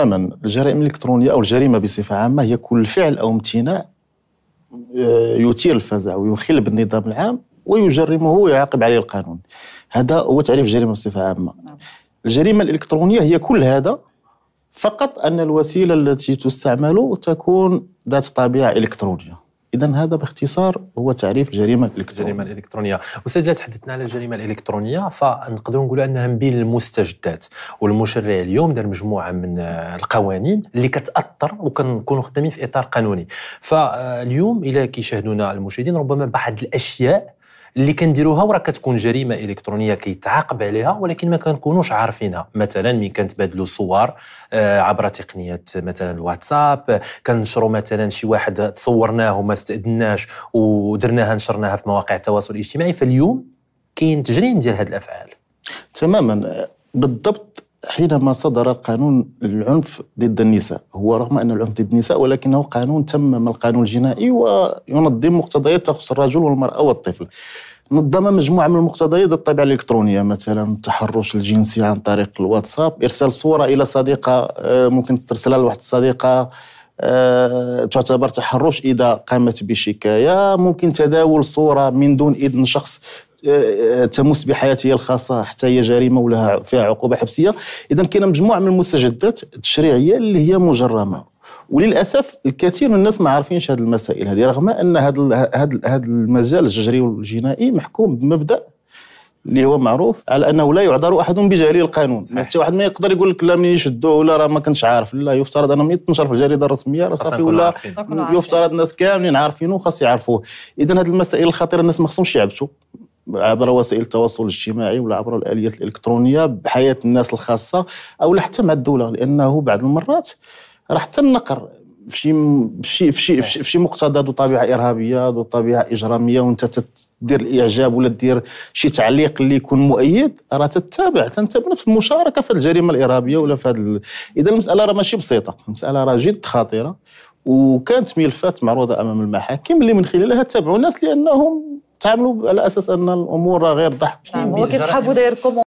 تماما الجرائم الالكترونيه او الجريمه بصفه عامه هي كل فعل او امتناع آه، يثير الفزع ويخل بالنظام العام ويجرمه ويعاقب عليه القانون هذا هو تعريف الجريمه بصفه عامه نعم. الجريمه الالكترونيه هي كل هذا فقط ان الوسيله التي تستعمل تكون ذات طبيعه الكترونيه اذا هذا باختصار هو تعريف الجريمه الالكترونيه الجريمه الالكترونيه استاذ الا تحدثنا على الجريمه الالكترونيه فنقدروا نقولوا انها من بين المستجدات والمشرع اليوم دار مجموعه من القوانين اللي كتاثر وكنكونوا خدامين في اطار قانوني فاليوم الا كيشاهدونا المشاهدين ربما بعض الاشياء اللي كنديروها وراه كتكون جريمه الكترونيه كيتعاقب عليها ولكن ما كنكونوش عارفينها مثلا من كنتبادلوا صور آه، عبر تقنيه مثلا الواتساب كنشروا مثلا شي واحد تصورناه وما استاذناش ودرناها نشرناها في مواقع التواصل الاجتماعي فاليوم كاين تجريم ديال هذه الافعال تماما بالضبط حينما صدر القانون العنف ضد النساء هو رغم أن العنف ضد النساء ولكنه قانون تم من القانون الجنائي وينظم مقتضيات تخص الرجل والمرأة والطفل نظم مجموعة من المقتضيات الطبيعة الإلكترونية مثلا التحرش الجنسي عن طريق الواتساب إرسال صورة إلى صديقة آه، ممكن ترسلها لواحد الصديقة آه، تعتبر تحرش إذا قامت بشكاية ممكن تداول صورة من دون إذن شخص تمس بحياته الخاصه حتى هي جريمه ولها فيها عقوبه حبسيه اذا كاين مجموعه من المستجدات التشريعيه اللي هي مجرمه وللاسف الكثير من الناس ما عارفينش هذه المسائل هذه رغم ان هذا هذا المجال الججري والجنائي محكوم بمبدا اللي هو معروف على انه لا يعذر احد بجهله القانون حتى واحد ما يقدر يقول لك لا من شدوه ولا راه ما كنتش عارف لا يفترض انا ملي تنشر في الجريده الرسميه راه صافي ولا يفترض الناس كاملين عارفينه وخاص يعرفوه اذا هذه المسائل الخطيره الناس ما خصهمش يعبثوا عبر وسائل التواصل الاجتماعي ولا عبر الاليات الالكترونيه بحياه الناس الخاصه او حتى مع الدوله لانه بعض المرات راه حتى النقر في شي في شي في شي مقتضى ذو طبيعه ارهابيه ذو طبيعه اجراميه وانت تدير الاعجاب ولا دير شي تعليق اللي يكون مؤيد راه تتابع تنتبه بنفس المشاركه في الجريمه الارهابيه ولا في ال... اذا المساله راه ماشي بسيطه المساله راه جد خطيره وكانت ملفات معروضه امام المحاكم اللي من خلالها تابعوا الناس لانهم تعملوا على اساس ان الامور غير ضحك نعم هو كيصحابو داير